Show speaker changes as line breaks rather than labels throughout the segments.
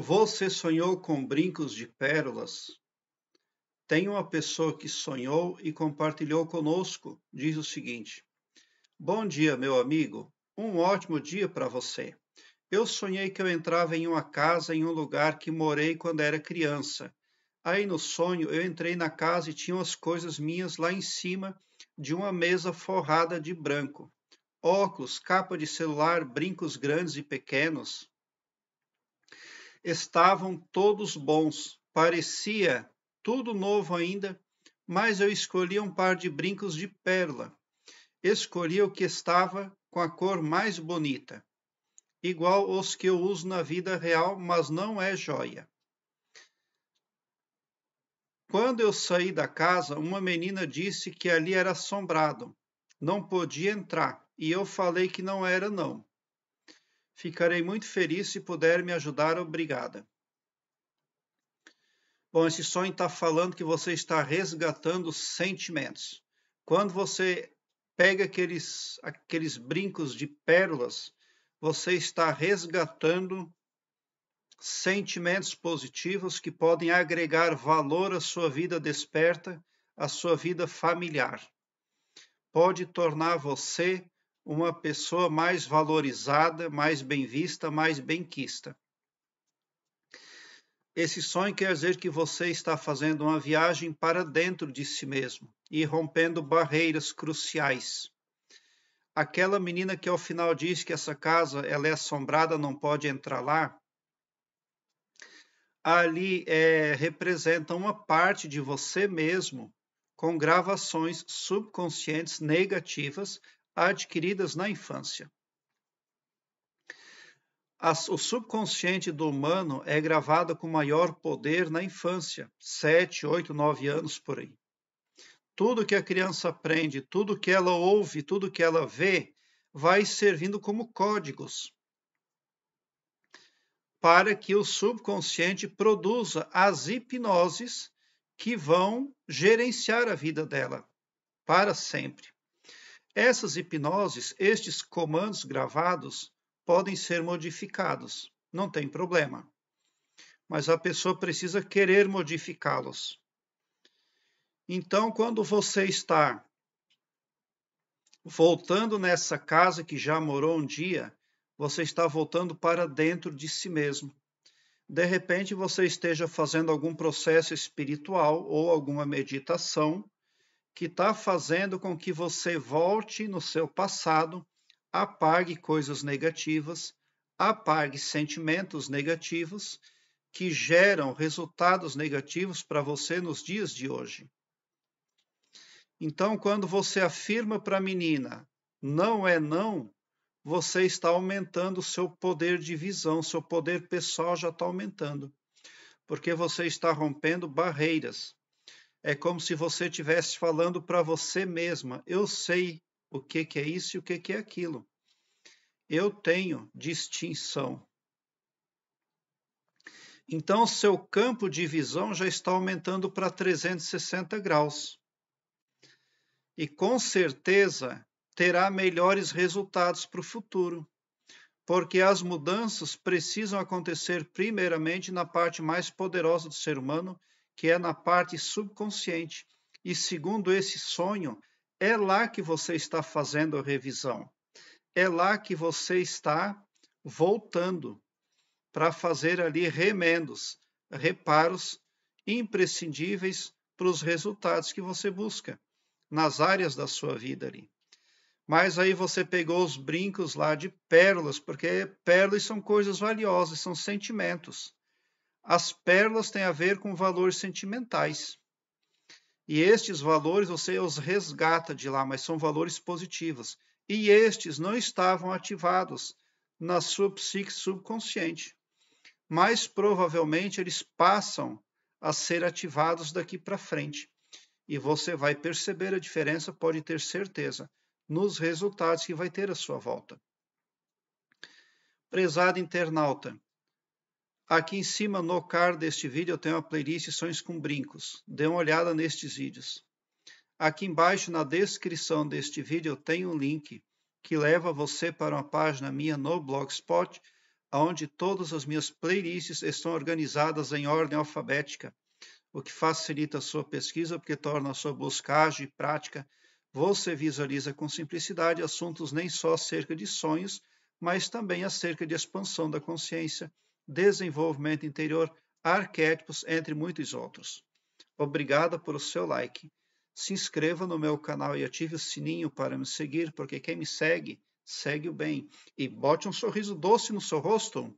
Você sonhou com brincos de pérolas? Tem uma pessoa que sonhou e compartilhou conosco. Diz o seguinte: Bom dia, meu amigo. Um ótimo dia para você. Eu sonhei que eu entrava em uma casa em um lugar que morei quando era criança. Aí no sonho eu entrei na casa e tinha umas coisas minhas lá em cima de uma mesa forrada de branco. Óculos, capa de celular, brincos grandes e pequenos. Estavam todos bons, parecia tudo novo ainda, mas eu escolhi um par de brincos de perla. Escolhi o que estava com a cor mais bonita, igual os que eu uso na vida real, mas não é joia. Quando eu saí da casa, uma menina disse que ali era assombrado, não podia entrar, e eu falei que não era não. Ficarei muito feliz se puder me ajudar, obrigada. Bom, esse sonho está falando que você está resgatando sentimentos. Quando você pega aqueles, aqueles brincos de pérolas, você está resgatando sentimentos positivos que podem agregar valor à sua vida desperta, à sua vida familiar. Pode tornar você uma pessoa mais valorizada, mais bem vista, mais bem quista. Esse sonho quer dizer que você está fazendo uma viagem para dentro de si mesmo e rompendo barreiras cruciais. Aquela menina que ao final diz que essa casa ela é assombrada, não pode entrar lá, ali é, representa uma parte de você mesmo com gravações subconscientes negativas adquiridas na infância. As, o subconsciente do humano é gravado com maior poder na infância, 7, 8, 9 anos por aí. Tudo que a criança aprende, tudo que ela ouve, tudo que ela vê, vai servindo como códigos para que o subconsciente produza as hipnoses que vão gerenciar a vida dela para sempre. Essas hipnoses, estes comandos gravados, podem ser modificados, não tem problema. Mas a pessoa precisa querer modificá-los. Então, quando você está voltando nessa casa que já morou um dia, você está voltando para dentro de si mesmo. De repente, você esteja fazendo algum processo espiritual ou alguma meditação que está fazendo com que você volte no seu passado, apague coisas negativas, apague sentimentos negativos que geram resultados negativos para você nos dias de hoje. Então, quando você afirma para a menina não é não, você está aumentando o seu poder de visão, seu poder pessoal já está aumentando, porque você está rompendo barreiras. É como se você estivesse falando para você mesma: eu sei o que, que é isso e o que, que é aquilo. Eu tenho distinção. Então, seu campo de visão já está aumentando para 360 graus. E com certeza terá melhores resultados para o futuro, porque as mudanças precisam acontecer primeiramente na parte mais poderosa do ser humano, que é na parte subconsciente. E segundo esse sonho, é lá que você está fazendo a revisão. É lá que você está voltando para fazer ali remendos, reparos imprescindíveis para os resultados que você busca nas áreas da sua vida ali. Mas aí você pegou os brincos lá de pérolas, porque pérolas são coisas valiosas, são sentimentos. As pérolas têm a ver com valores sentimentais. E estes valores você os resgata de lá, mas são valores positivos. E estes não estavam ativados na sua psique subconsciente. Mas provavelmente eles passam a ser ativados daqui para frente. E você vai perceber a diferença, pode ter certeza, nos resultados que vai ter à sua volta. Prezado internauta, Aqui em cima, no card deste vídeo, eu tenho a playlist Sonhos com Brincos. Dê uma olhada nestes vídeos. Aqui embaixo, na descrição deste vídeo, eu tenho um link que leva você para uma página minha no Blogspot, onde todas as minhas playlists estão organizadas em ordem alfabética, o que facilita a sua pesquisa, porque torna a sua buscagem e prática. Você visualiza com simplicidade assuntos nem só acerca de sonhos, mas também acerca de expansão da consciência, desenvolvimento interior, arquétipos, entre muitos outros. Obrigada pelo seu like. Se inscreva no meu canal e ative o sininho para me seguir, porque quem me segue, segue o bem. E bote um sorriso doce no seu rosto.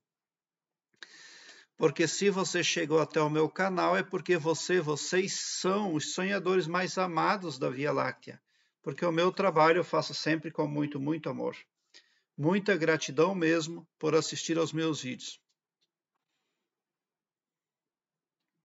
Porque se você chegou até o meu canal é porque você, vocês são os sonhadores mais amados da Via Láctea. Porque o meu trabalho eu faço sempre com muito, muito amor. Muita gratidão mesmo por assistir aos meus vídeos.